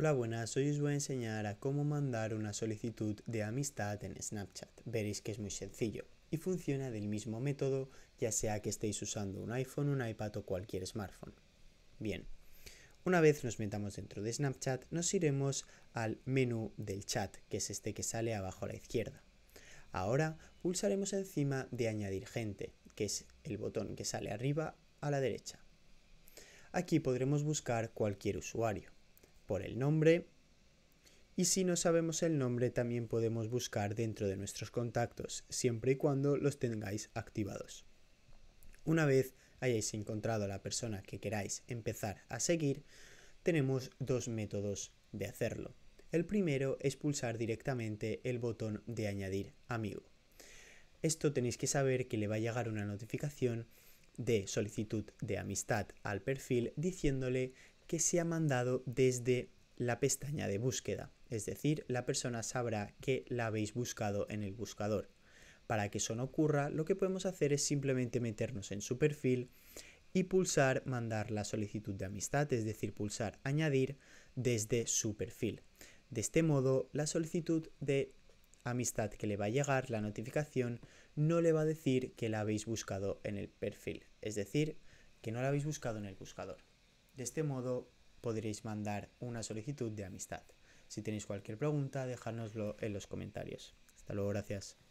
Hola buenas, hoy os voy a enseñar a cómo mandar una solicitud de amistad en Snapchat. Veréis que es muy sencillo y funciona del mismo método ya sea que estéis usando un iPhone, un iPad o cualquier smartphone. Bien, una vez nos metamos dentro de Snapchat nos iremos al menú del chat, que es este que sale abajo a la izquierda. Ahora pulsaremos encima de añadir gente, que es el botón que sale arriba a la derecha. Aquí podremos buscar cualquier usuario por el nombre. Y si no sabemos el nombre, también podemos buscar dentro de nuestros contactos, siempre y cuando los tengáis activados. Una vez hayáis encontrado a la persona que queráis empezar a seguir, tenemos dos métodos de hacerlo. El primero es pulsar directamente el botón de añadir amigo. Esto tenéis que saber que le va a llegar una notificación de solicitud de amistad al perfil diciéndole que se ha mandado desde la pestaña de búsqueda. Es decir, la persona sabrá que la habéis buscado en el buscador. Para que eso no ocurra, lo que podemos hacer es simplemente meternos en su perfil y pulsar mandar la solicitud de amistad, es decir, pulsar añadir desde su perfil. De este modo, la solicitud de amistad que le va a llegar, la notificación, no le va a decir que la habéis buscado en el perfil, es decir, que no la habéis buscado en el buscador. De este modo podréis mandar una solicitud de amistad. Si tenéis cualquier pregunta, dejárnoslo en los comentarios. Hasta luego, gracias.